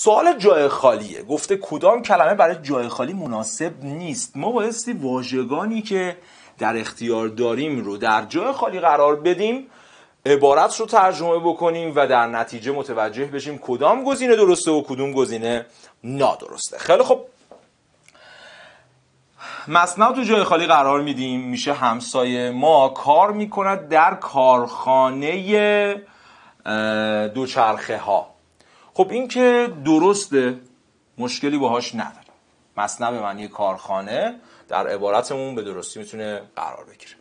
سوال جای خالیه گفته کدام کلمه برای جای خالی مناسب نیست ما بایستی واژگانی که در اختیار داریم رو در جای خالی قرار بدیم عبارت رو ترجمه بکنیم و در نتیجه متوجه بشیم کدام گزینه درسته و کدوم گزینه نادرسته خیلی خب مصنع تو جای خالی قرار میدیم میشه همسایه ما کار میکند در کارخانه دوچرخه ها خب این که درسته مشکلی باهاش نداره مصنب به معنی کارخانه در عبارتمون به درستی میتونه قرار بگیره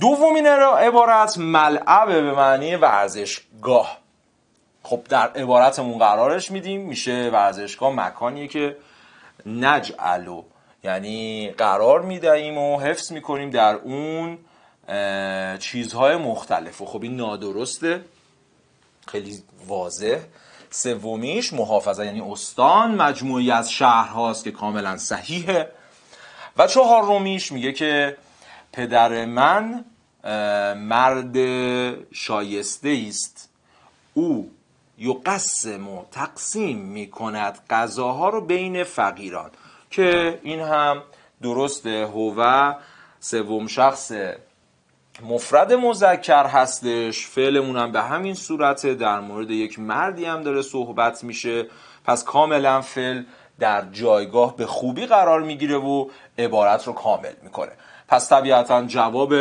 دومین عبارت ملعبه به معنی ورزشگاه خب در عبارتمون قرارش میدیم میشه ورزشگاه مکانیه که نجعلو یعنی قرار میدهیم و حفظ میکنیم در اون چیزهای مختلف و خب این نادرسته خیلی واضح سومیش محافظه یعنی استان مجموعی از شهرهاست که کاملا صحیحه و چهارمیش میگه که پدر من مرد شایسته است او یقسم و تقسیم میکند غذاها رو بین فقیران که این هم درسته هو سوم شخص مفرد مذکر هستش فعلمون هم به همین صورته در مورد یک مردی هم داره صحبت میشه پس کاملا فعل در جایگاه به خوبی قرار میگیره و عبارت رو کامل میکنه پس طبیعتا جواب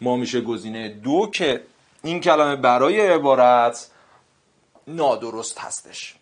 ما میشه گزینه دو که این کلمه برای عبارت نادرست هستش